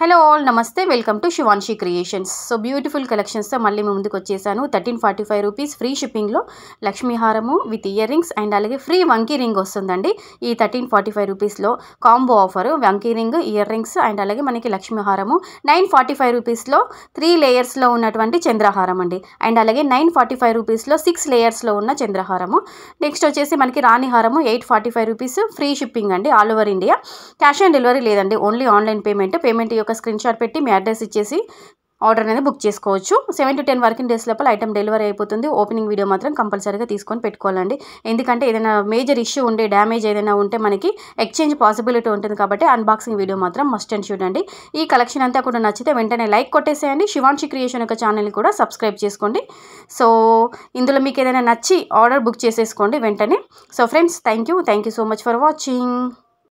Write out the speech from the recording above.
hello all నమస్తే welcome to Shivanshi creations so beautiful కలెక్షన్స్తో మళ్ళీ మీ ముందుకు వచ్చేసాను thirteen forty five rupees free షిప్పింగ్లో లక్ష్మీహారము విత్ ఇయర్ రింగ్స్ అండ్ అలాగే ఫ్రీ వంకీ రింగ్ వస్తుందండి ఈ థర్టీన్ ఫార్టీ ఫైవ్ రూపీస్లో కాంబో ఆఫర్ వంకీ రింగ్ ఇయర్ రింగ్స్ అండ్ అలాగే మనకి లక్ష్మీహారము నైన్ ఫార్టీ ఫైవ్ రూపీస్లో త్రీ లేయర్స్లో ఉన్నటువంటి చంద్రహారం అండి అండ్ అలాగే నైన్ ఫార్టీ ఫైవ్ రూపీస్లో సిక్స్ లేయర్స్లో ఉన్న చంద్రహారము నెక్స్ట్ వచ్చేసి మనకి రాణిహారము eight forty five rupees free shipping అండి all over India cash on delivery లేదండి ఓన్లీ ఆన్లైన్ పేమెంట్ పేమెంట్ ఒక స్క్రీన్ షాట్ పెట్టి మీ అడ్రస్ ఇచ్చేసి ఆర్డర్ అనేది బుక్ చేసుకోవచ్చు seven to ten working days లోపల ఐటమ్ డెలివరీ అయిపోతుంది ఓపెనింగ్ వీడియో మాత్రం కంపల్సరీగా తీసుకొని పెట్టుకోవాలండి ఎందుకంటే ఏదైనా మేజర్ ఇష్యూ ఉండే డ్యామేజ్ ఏదైనా ఉంటే మనకి ఎక్స్చేంజ్ పాసిబిలిటీ ఉంటుంది కాబట్టి అన్బాక్సింగ్ వీడియో మాత్రం మస్ట్ అండ్ చూడండి ఈ కలెక్షన్ అంతా కూడా నచ్చితే వెంటనే లైక్ కొట్టేసేయండి శివాంశి క్రియేషన్ యొక్క ఛానల్ని కూడా సబ్స్క్రైబ్ చేసుకోండి సో ఇందులో మీకు ఏదైనా నచ్చి ఆర్డర్ బుక్ చేసేసుకోండి వెంటనే so friends thank you so much for watching